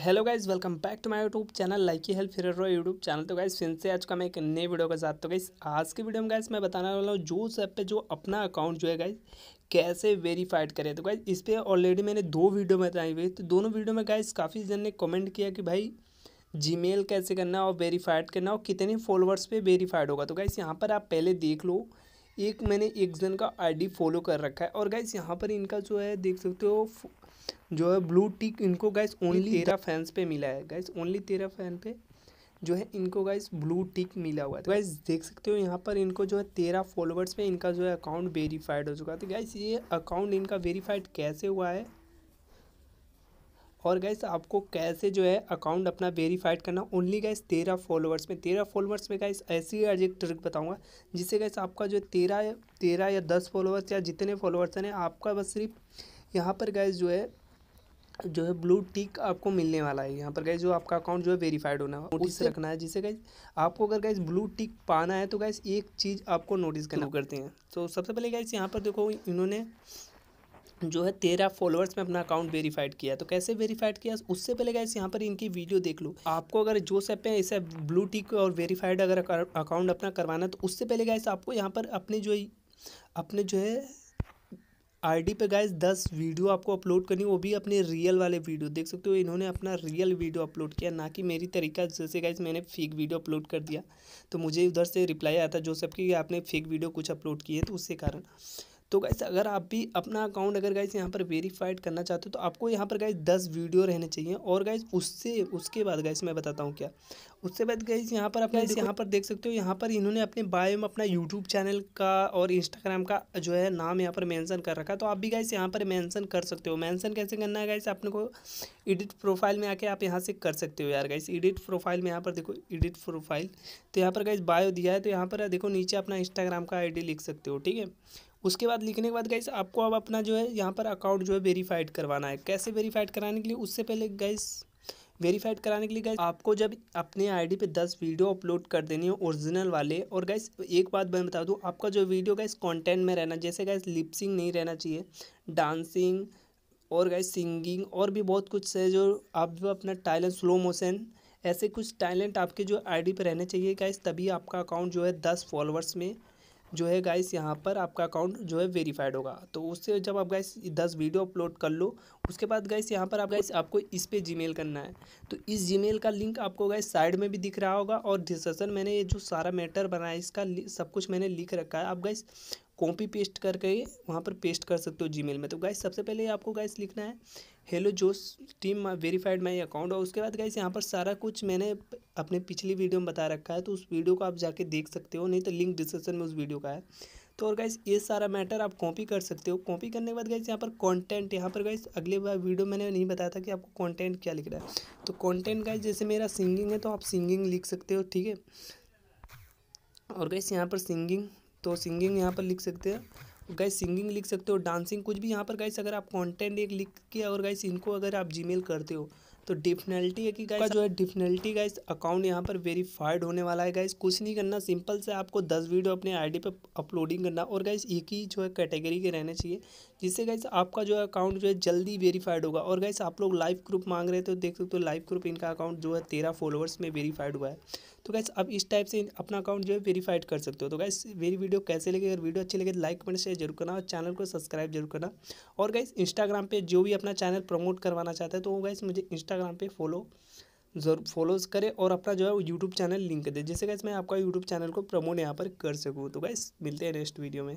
hello guys welcome back to my YouTube channel like ही help फिर YouTube channel तो guys फिर से आज का मैं एक नए वीडियो के साथ तो गाइज आज की वीडियो में गाइज मैं बताने वाला हूँ जो सब पे जो अपना अकाउंट जो है गाइज कैसे वेरीफाइड करें तो गाइज इस पर ऑलरेडी मैंने दो वीडियो बताई हुई तो दोनों वीडियो में गाइज काफ़ी जन ने कमेंट किया कि भाई जी कैसे करना और वेरीफाइड करना और कितने फॉलोअर्स पर वेरीफाइड होगा तो गाइज यहाँ पर आप पहले देख लो एक मैंने एक जन का आईडी फॉलो कर रखा है और गाइज यहाँ पर इनका जो है देख सकते हो जो है ब्लू टिक इनको गाइस ओनली तेरह फैंस पे मिला है गाइस ओनली तेरह फैन पे जो है इनको गाइस ब्लू टिक मिला हुआ है तो गाइस देख सकते हो यहाँ पर इनको जो है तेरह फॉलोवर्स पे इनका जो है अकाउंट वेरीफाइड हो चुका है तो गाइस ये अकाउंट इनका वेरीफाइड कैसे हुआ है और गैस आपको कैसे जो है अकाउंट अपना वेरीफाइड करना ओनली गैस तेरह फॉलोअर्स में तेरह फॉलोअर्स में गैस ऐसी आज एक ट्रिक बताऊंगा जिससे गैस आपका जो तेरह तेरह या दस फॉलोअर्स या जितने फॉलोअर्स हैं आपका बस सिर्फ यहाँ पर गैस जो है जो है ब्लू टिक आपको मिलने वाला है यहाँ पर गए जो आपका अकाउंट जो है वेरीफाइड होना है नोटिस रखना है जिससे गैस आपको अगर गैस ब्लू टिक पाना है तो गैस एक चीज़ आपको नोटिस करना करते हैं तो सबसे पहले गैस यहाँ पर देखो इन्होंने जो है तेरह फॉलोअर्स में अपना अकाउंट वेरीफाइड किया तो कैसे वेरीफाइड किया उससे पहले गैस यहाँ पर इनकी वीडियो देख लो आपको अगर जो सब है ऐसा ब्लू टिक और वेरीफाइड अगर अकाउंट अपना करवाना है तो उससे पहले गैस आपको यहाँ पर अपने जो अपने जो है आईडी पे गाइज दस वीडियो आपको अपलोड करनी वो भी अपने रियल वाले वीडियो देख सकते हो इन्होंने अपना रियल वीडियो अपलोड किया ना कि मेरी तरीका जैसे गाइज मैंने फेक वीडियो अपलोड कर दिया तो मुझे उधर से रिप्लाई आया था जो सब कि आपने फेक वीडियो कुछ अपलोड किए तो उसके कारण तो गाइस अगर आप भी अपना अकाउंट अगर गाइस यहाँ पर वेरीफाइड करना चाहते हो तो आपको यहाँ पर गाइस दस वीडियो रहने चाहिए और गाइस उससे उसके बाद गाइस मैं बताता हूँ क्या उससे बाद गाइस यहाँ पर आप गाइस यहाँ पर देख सकते हो यहाँ पर इन्होंने अपने बायो में अपना यूट्यूब चैनल का और इंस्टाग्राम का जो है नाम यहाँ पर मैंसन कर रखा है तो आप भी गाइस यहाँ पर मैंसन कर सकते हो मैंसन कैसे करना है गाइस आपने को एडिट प्रोफाइल में आके आप यहाँ से कर सकते हो यार गाइस एडिट प्रोफाइल में यहाँ पर देखो एडिट प्रोफाइल तो यहाँ पर गाइस बायो दिया है तो यहाँ पर देखो नीचे अपना इंस्टाग्राम का आई लिख सकते हो ठीक है उसके बाद लिखने के बाद गाइस आपको अब अपना जो है यहाँ पर अकाउंट जो है वेरीफाइड करवाना है कैसे वेरीफाइड कराने के लिए उससे पहले गाइस वेरीफाइड कराने के लिए गैस आपको जब अपने आईडी पे दस वीडियो अपलोड कर देनी है ओरिजिनल वाले और गैस एक बात मैं बता दूँ आपका जो वीडियो गैस कंटेंट में रहना जैसे गैस लिपसिंग नहीं रहना चाहिए डांसिंग और गैस सिंगिंग और भी बहुत कुछ है जो आप जो अपना टैलेंट स्लो मोशन ऐसे कुछ टैलेंट आपके जो आई पर रहने चाहिए गैस तभी आपका अकाउंट जो है दस फॉलोअर्स में जो है गाइस यहाँ पर आपका अकाउंट जो है वेरीफाइड होगा तो उससे जब आप गाइस दस वीडियो अपलोड कर लो उसके बाद गाइस यहाँ पर आप गाइस आपको इस पर जीमेल करना है तो इस जीमेल का लिंक आपको गाइस साइड में भी दिख रहा होगा और डिस्कशन मैंने ये जो सारा मैटर बनाया इसका सब कुछ मैंने लिख रखा है आप गाइस कॉपी पेस्ट करके वहाँ पर पेस्ट कर सकते हो जीमेल में तो गाइस सबसे पहले आपको गाइस लिखना है हेलो जोस टीम वेरीफाइड माई अकाउंट और उसके बाद गाइस यहाँ पर सारा कुछ मैंने अपने पिछली वीडियो में बता रखा है तो उस वीडियो को आप जाके देख सकते हो नहीं तो लिंक डिस्क्रिप्शन में उस वीडियो का है तो और गाइस ये सारा मैटर आप कॉपी कर सकते हो कॉपी करने के बाद गाइस यहाँ पर कंटेंट यहाँ पर गाइस अगले बार वीडियो मैंने नहीं बताया था कि आपको कंटेंट क्या लिख रहा है तो कंटेंट गाइस जैसे मेरा सिंगिंग है तो आप सिंगिंग लिख सकते हो ठीक है और गाइस यहाँ पर सिंगिंग तो सिंगिंग यहाँ पर लिख सकते हो गाइस सिंगिंग लिख सकते हो डांसिंग कुछ भी यहाँ पर गाइस अगर आप कंटेंट एक लिख के और गाइस इनको अगर आप जीमेल करते हो तो है कि गाइस जो है डिफिनल्टी गाइस अकाउंट यहाँ पर वेरीफाइड होने वाला है गाइस कुछ नहीं करना सिंपल से आपको दस वीडियो अपने आईडी पे अपलोडिंग करना और गाइस एक ही जो है कैटेगरी के रहने चाहिए जिससे गाइस आपका जो है अकाउंट जो है जल्दी वेरीफाइड होगा और गाइस आप लोग लाइव ग्रुप मांग रहे थे तो देख सकते हो लाइव ग्रुप इनका अकाउंट जो है तेरह फॉलोअर्स में वेरीफाइड हुआ है तो गैस अब इस टाइप से अपना अकाउंट जो है वेरीफाइड कर सकते हो तो गैस मेरी वीडियो कैसे लगे अगर वीडियो अच्छी लगे तो लाइक कमेंट शेयर जरूर करना और चैनल को सब्सक्राइब जरूर करना और गैस इंस्टाग्राम पे जो भी अपना चैनल प्रमोट करवाना चाहता है तो वो गैस मुझे इंस्टा इंस्टाग्राम पे फॉलो जरूर फॉलोज करें और अपना जो है यूट्यूब चैनल लिंक दे जिससे कैसे मैं आपका यूट्यूब चैनल को प्रमोट यहाँ पर कर सकूँ तो गाइस मिलते हैं नेक्स्ट वीडियो में